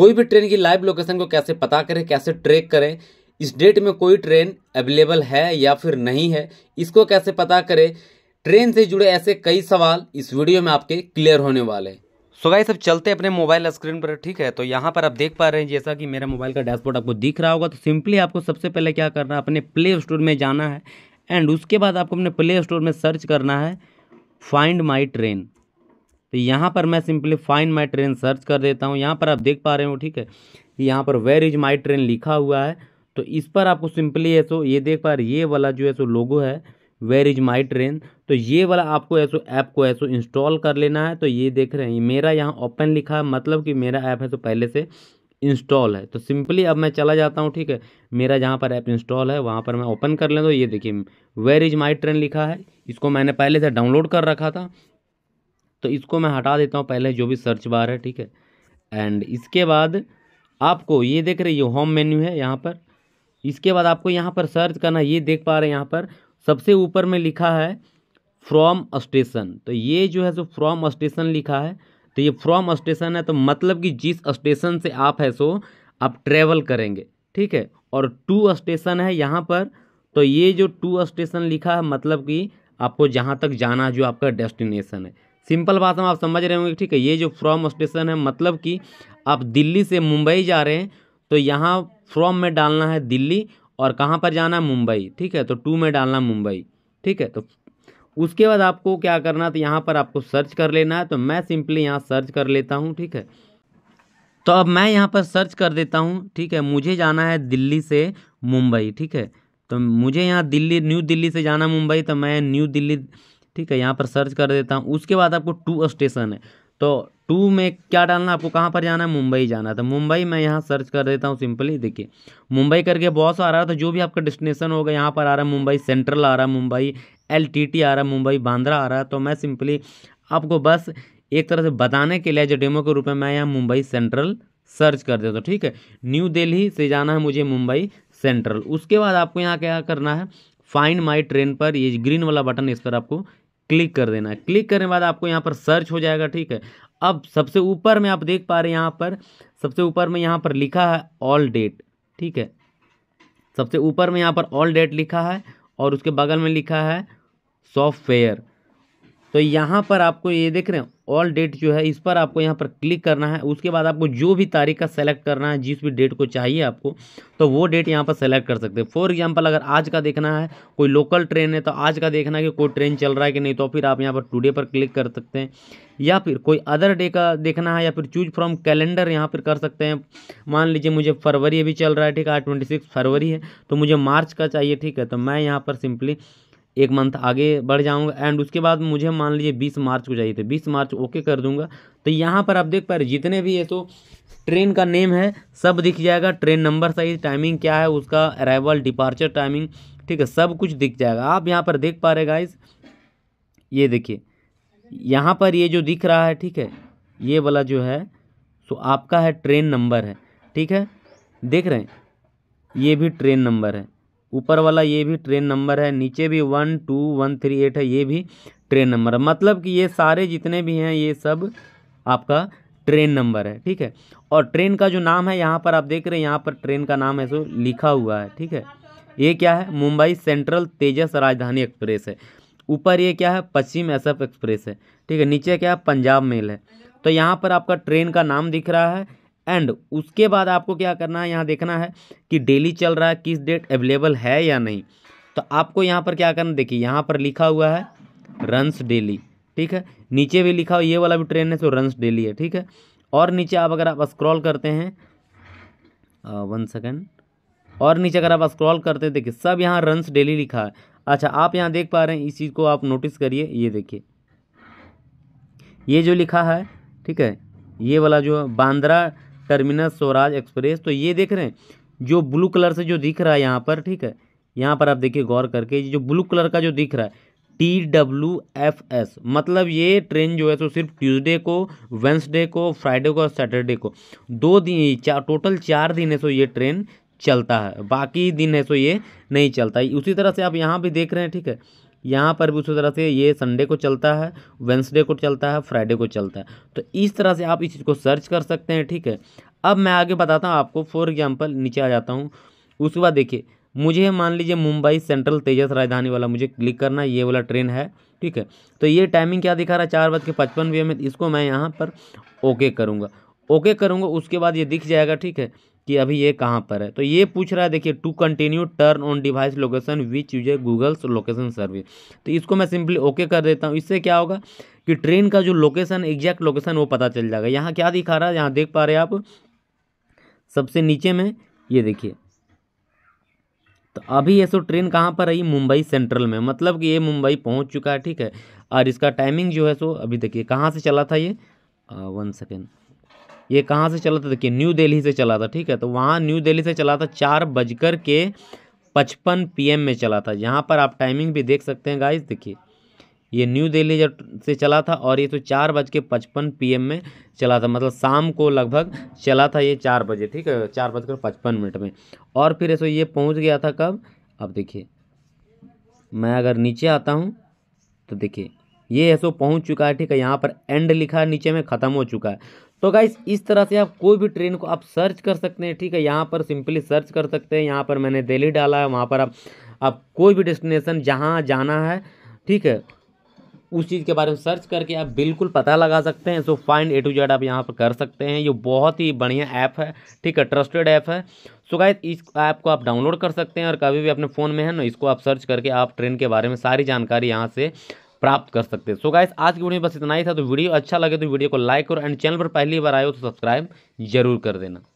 कोई भी ट्रेन की लाइव लोकेशन को कैसे पता करें कैसे ट्रैक करें इस डेट में कोई ट्रेन अवेलेबल है या फिर नहीं है इसको कैसे पता करें ट्रेन से जुड़े ऐसे कई सवाल इस वीडियो में आपके क्लियर होने वाले हैं सो गाइस सब चलते अपने मोबाइल स्क्रीन पर ठीक है तो यहाँ पर आप देख पा रहे हैं जैसा कि मेरा मोबाइल का डैशबोर्ड आपको दिख रहा होगा तो सिंपली आपको सबसे पहले क्या करना है अपने प्ले स्टोर में जाना है एंड उसके बाद आपको अपने प्ले स्टोर में सर्च करना है फाइंड माई ट्रेन तो यहाँ पर मैं simply find my train search कर देता हूँ यहाँ पर आप देख पा रहे हो ठीक है यहाँ पर वेर इज माई ट्रेन लिखा हुआ है तो इस पर आपको सिंपली ऐसो ये देख पा रहे ये वाला जो है सो लोगो है वेर इज माई ट्रेन तो ये वाला आपको ऐसो ऐप को ऐसो इंस्टॉल कर लेना है तो ये देख रहे हैं मेरा यहाँ ओपन लिखा है मतलब कि मेरा ऐप है तो पहले से इंस्टॉल है तो सिंपली अब मैं चला जाता हूँ ठीक है मेरा जहाँ पर ऐप इंस्टॉल है वहाँ पर मैं ओपन कर लें तो ये देखिए वेर इज माई ट्रेन लिखा है इसको मैंने पहले से डाउनलोड कर रखा था तो इसको मैं हटा देता हूँ पहले जो भी सर्च बार है ठीक है एंड इसके बाद आपको ये देख रही हो होम मेन्यू है यहाँ पर इसके बाद आपको यहाँ पर सर्च करना ये देख पा रहे हैं यहाँ पर सबसे ऊपर में लिखा है फ्रॉम स्टेशन तो ये जो है सो फ्रॉम स्टेशन लिखा है तो ये फ्रॉम स्टेशन है तो मतलब कि जिस स्टेशन से आप है सो आप ट्रेवल करेंगे ठीक है और टू स्टेशन है यहाँ पर तो ये जो टू स्टेशन लिखा है मतलब कि आपको जहाँ तक जाना जो आपका डेस्टिनेशन है सिंपल बात हम आप समझ रहे होंगे ठीक है ये जो फ्रॉम स्टेशन है मतलब कि आप दिल्ली से मुंबई जा रहे हैं तो यहाँ फ्रॉम में डालना है दिल्ली और कहाँ पर जाना है मुंबई ठीक है तो टू में डालना मुंबई ठीक है तो उसके बाद आपको क्या करना है तो यहाँ पर आपको सर्च कर लेना है तो मैं सिंपली यहाँ सर्च कर लेता हूँ ठीक है तो अब मैं यहाँ पर सर्च कर देता हूँ ठीक है मुझे जाना है दिल्ली से मुंबई ठीक है तो मुझे यहाँ दिल्ली न्यू दिल्ली से जाना मुंबई तो मैं न्यू दिल्ली ठीक है यहाँ पर सर्च कर देता हूँ उसके बाद आपको टू स्टेशन है तो टू में क्या डालना आपको कहाँ पर जाना है मुंबई जाना था तो मुंबई मैं यहाँ सर्च कर देता हूँ सिंपली देखिए मुंबई करके बॉस आ रहा है तो जो भी आपका डिस्टिनेशन होगा यहाँ पर आ रहा है मुंबई सेंट्रल आ रहा है मुंबई एल आ रहा है मुंबई बांद्रा आ रहा है तो मैं सिंपली आपको बस एक तरह से बताने के लिए जो डेमो के रूप में मैं यहाँ मुंबई सेंट्रल सर्च कर देता हूँ ठीक है न्यू दिल्ली से जाना है मुझे मुंबई सेंट्रल उसके बाद आपको यहाँ क्या करना है फाइंड माई ट्रेन पर ये ग्रीन वाला बटन इस पर आपको क्लिक कर देना है क्लिक करने के बाद आपको यहाँ पर सर्च हो जाएगा ठीक है अब सबसे ऊपर में आप देख पा रहे हैं यहाँ पर सबसे ऊपर में यहाँ पर लिखा है ऑल डेट ठीक है सबसे ऊपर में यहाँ पर ऑल डेट लिखा है और उसके बगल में लिखा है सॉफ्टवेयर तो यहाँ पर आपको ये देख रहे हैं ऑल डेट जो है इस पर आपको यहाँ पर क्लिक करना है उसके बाद आपको जो भी तारीख का सेलेक्ट करना है जिस भी डेट को चाहिए आपको तो वो डेट यहाँ पर सेलेक्ट कर सकते हैं फॉर एग्जांपल अगर आज का देखना है कोई लोकल ट्रेन है तो आज का देखना है कि कोई ट्रेन चल रहा है कि नहीं तो फिर आप यहाँ पर टूडे पर क्लिक कर सकते हैं या फिर कोई अदर डे का देखना है या फिर चूज फ्रॉम कैलेंडर यहाँ पर कर सकते हैं मान लीजिए मुझे फरवरी अभी चल रहा है ठीक है आज ट्वेंटी फरवरी है तो मुझे मार्च का चाहिए ठीक है तो मैं यहाँ पर सिंपली एक मंथ आगे बढ़ जाऊंगा एंड उसके बाद मुझे मान लीजिए बीस मार्च को चाहिए थे बीस मार्च ओके कर दूंगा तो यहाँ पर आप देख पा रहे जितने भी है तो ट्रेन का नेम है सब दिख जाएगा ट्रेन नंबर साइज टाइमिंग क्या है उसका अराइवल डिपार्चर टाइमिंग ठीक है सब कुछ दिख जाएगा आप यहाँ पर देख पा रहे गाइज ये देखिए यहाँ पर ये जो दिख रहा है ठीक है ये वाला जो है सो तो आपका है ट्रेन नंबर है ठीक है देख रहे हैं ये भी ट्रेन नंबर है ऊपर वाला ये भी ट्रेन नंबर है नीचे भी one two one three eight है ये भी ट्रेन नंबर है मतलब कि ये सारे जितने भी हैं ये सब आपका ट्रेन नंबर है ठीक है और ट्रेन का जो नाम है यहाँ पर आप देख रहे हैं यहाँ पर ट्रेन का नाम है सो लिखा हुआ है ठीक है ये क्या है मुंबई सेंट्रल तेजस राजधानी एक्सप्रेस है ऊपर ये क्या है पश्चिम एसफ एक्सप्रेस है ठीक है नीचे क्या है पंजाब मेल है तो यहाँ पर आपका ट्रेन का नाम दिख रहा है एंड उसके बाद आपको क्या करना है यहाँ देखना है कि डेली चल रहा है किस डेट अवेलेबल है या नहीं तो आपको यहाँ पर क्या करना देखिए यहाँ पर लिखा हुआ है रन्स डेली ठीक है नीचे भी लिखा हुआ ये वाला भी ट्रेन है तो रन्स डेली है ठीक है और नीचे आप अगर आप स्क्रॉल करते हैं वन सेकेंड और नीचे अगर आप स्क्रॉल करते हैं देखिए सब यहाँ रन्स डेली लिखा है अच्छा आप यहाँ देख पा रहे हैं इस चीज़ को आप नोटिस करिए ये देखिए ये जो लिखा है ठीक है ये वाला जो बांद्रा टर्मिनस स्वराज एक्सप्रेस तो ये देख रहे हैं जो ब्लू कलर से जो दिख रहा है यहाँ पर ठीक है यहाँ पर आप देखिए गौर करके जो ब्लू कलर का जो दिख रहा है टी डब्ल्यू एफ एस मतलब ये ट्रेन जो है तो सिर्फ ट्यूसडे को वेंसडे को फ्राइडे को और सैटरडे को दो दिन चार टोटल चार दिन है सो ये ट्रेन चलता है बाकी दिन है सो ये नहीं चलता उसी तरह से आप यहाँ भी देख रहे हैं ठीक है यहाँ पर भी उसी तरह से ये संडे को चलता है वेंसडे को चलता है फ्राइडे को चलता है तो इस तरह से आप इस चीज़ को सर्च कर सकते हैं ठीक है अब मैं आगे बताता हूँ आपको फॉर एग्जाम्पल नीचे आ जाता हूँ उसके बाद देखिए मुझे मान लीजिए मुंबई सेंट्रल तेजस राजधानी वाला मुझे क्लिक करना है ये वाला ट्रेन है ठीक है तो ये टाइमिंग क्या दिखा रहा है चार बज के पचपन बी में इसको मैं यहाँ पर ओके करूँगा ओके करूँगा उसके बाद ये दिख जाएगा ठीक है कि अभी ये कहाँ पर है तो ये पूछ रहा है देखिए to continue turn on device location which use Google's location service तो इसको मैं सिंपली ओके कर देता हूँ इससे क्या होगा कि ट्रेन का जो लोकेशन एग्जैक्ट लोकेशन वो पता चल जाएगा यहाँ क्या दिखा रहा है यहाँ देख पा रहे आप सबसे नीचे में ये देखिए तो अभी ये सो ट्रेन कहाँ पर आई मुंबई सेंट्रल में मतलब कि ये मुंबई पहुँच चुका है ठीक है और इसका टाइमिंग जो है सो अभी देखिए कहाँ से चला था ये आ, वन सेकेंड ये कहाँ से चला था देखिए न्यू दिल्ली से चला था ठीक है तो वहाँ न्यू दिल्ली से चला था चार बजकर के पचपन पीएम में चला था यहाँ पर आप टाइमिंग भी देख सकते हैं गाइस देखिए ये न्यू दिल्ली से चला था और ये तो चार बज के पचपन पी में चला था मतलब शाम को लगभग चला था ये चार बजे ठीक है चार बजकर पचपन मिनट में और फिर ऐसे ये पहुँच गया था कब अब देखिए मैं अगर नीचे आता हूँ तो देखिए ये एसओ पहुंच चुका है ठीक है यहाँ पर एंड लिखा है नीचे में ख़त्म हो चुका है तो गाइस इस तरह से आप कोई भी ट्रेन को आप सर्च कर सकते हैं ठीक है यहाँ पर सिंपली सर्च कर सकते हैं यहाँ पर मैंने दिल्ली डाला है वहाँ पर आप आप कोई भी डेस्टिनेशन जहाँ जाना है ठीक है उस चीज़ के बारे में सर्च करके आप बिल्कुल पता लगा सकते हैं so find A to Z आप यहाँ पर कर सकते हैं ये बहुत ही बढ़िया ऐप है ठीक है ट्रस्टेड ऐप है सो गाइस इस ऐप को आप डाउनलोड कर सकते हैं और कभी भी अपने फ़ोन में है ना इसको आप सर्च करके आप ट्रेन के बारे में सारी जानकारी यहाँ से प्राप्त कर सकते हैं सो गाइस आज की वीडियो में बस इतना ही था तो वीडियो अच्छा लगे तो वीडियो को लाइक करो एंड चैनल पर पहली बार आए हो तो सब्सक्राइब जरूर कर देना